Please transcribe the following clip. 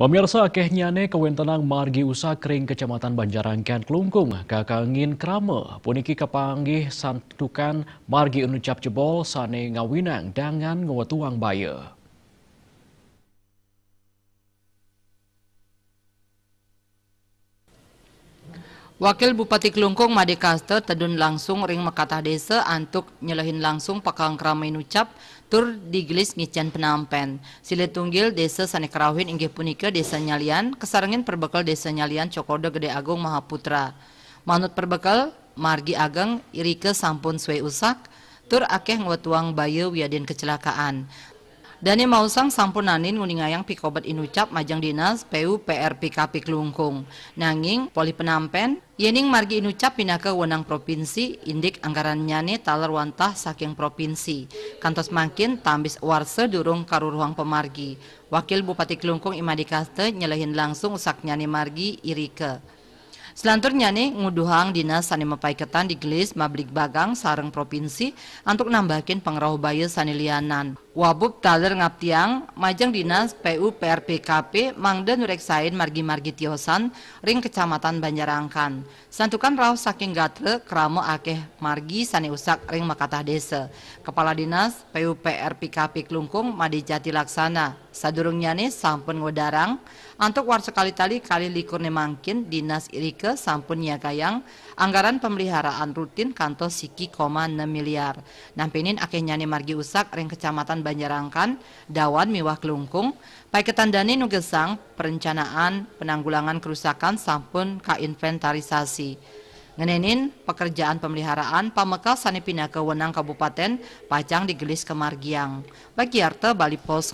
Pemirsa kehnyane kewentenang margi usah kering kecamatan Banjarangkian Kelungkung kakangin krama puniki kepanggih santukan margi unucap jebol sane ngawinang dengan ngawatuang bayar. Wakil Bupati Kelungkung Madekaster tedun langsung ring mekatah desa antuk nyelehin langsung pakang krame ucap tur diglis ngician penampen. Sile tunggil desa Sanekrawin inggih punika desa Nyalian, kesarengin perbekal desa Nyalian Cokodo Gede Agung Mahaputra. Manut perbekal margi ageng irike sampun suwe usak tur akeh ngwetuang Bayu wiadin kecelakaan. Dani mausang sampunanin nguningayang pikobat inucap majang dinas PU PRPKP Kelungkung. Nanging poli penampen, yening margi inucap pindah ke wenang provinsi indik anggaran nyane talar wantah saking provinsi. Kantos makin tambis warse durung karuruang pemargi. Wakil Bupati Kelungkung Imadikaste nyelehin langsung usak nyane margi irike. Selanturnya nih nguduhang dinas sani mepaiketan di Gelis Mablik Bagang sarang provinsi untuk nambahkin bayu bayi sanilianan. Wabub taler ngaptiang, majang dinas PU PRPKP mangda nureksain margi-margi tiosan ring kecamatan Banjarangkan. Santukan rauh saking gatre keramo akeh margi Sani usak ring makatah desa. Kepala dinas PU PRPKP Klungkung Madi Jati Laksana. nih sampun ngodarang, antuk war sekali tali kali likur nemangkin dinas irike sampun nyagayang, anggaran pemeliharaan rutin kanto siki koma 6 miliar. Nampinin akeh nyane margi usak ring kecamatan Kecamatan Banjarangkan, Dawan Miwah Kelungkung, Dani Nugesang, perencanaan penanggulangan kerusakan sampun kainventarisasi. Ngenenin pekerjaan pemeliharaan pamekal sanipina kewenang kabupaten pacang digelis kemargiang. Bagi Arte Bali Pos